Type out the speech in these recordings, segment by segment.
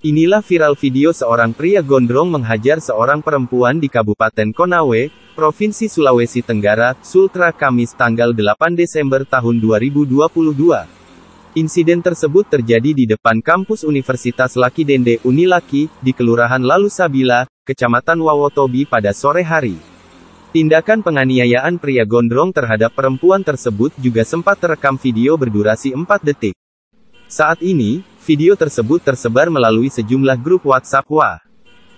Inilah viral video seorang pria gondrong menghajar seorang perempuan di Kabupaten Konawe, Provinsi Sulawesi Tenggara, Sultra Kamis tanggal 8 Desember tahun 2022. Insiden tersebut terjadi di depan kampus Universitas Laki Dende Unilaki, di Kelurahan Lalu Sabila, Kecamatan Wawotobi pada sore hari. Tindakan penganiayaan pria gondrong terhadap perempuan tersebut juga sempat terekam video berdurasi 4 detik. Saat ini, Video tersebut tersebar melalui sejumlah grup WhatsApp wa.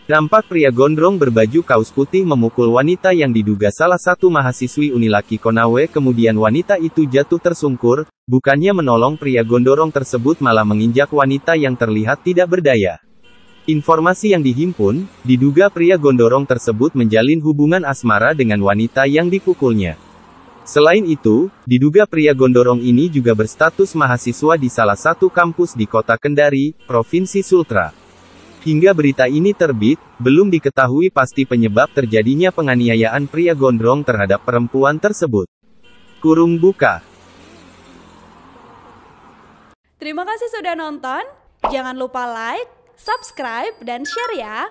Nampak pria gondrong berbaju kaos putih memukul wanita yang diduga salah satu mahasiswi Unilaki Konawe kemudian wanita itu jatuh tersungkur, bukannya menolong pria gondrong tersebut malah menginjak wanita yang terlihat tidak berdaya. Informasi yang dihimpun, diduga pria gondrong tersebut menjalin hubungan asmara dengan wanita yang dipukulnya. Selain itu, diduga pria gondorong ini juga berstatus mahasiswa di salah satu kampus di kota Kendari, Provinsi Sultra. Hingga berita ini terbit, belum diketahui pasti penyebab terjadinya penganiayaan pria gondrong terhadap perempuan tersebut. Kurung buka. Terima kasih sudah nonton. Jangan lupa like, subscribe, dan share ya.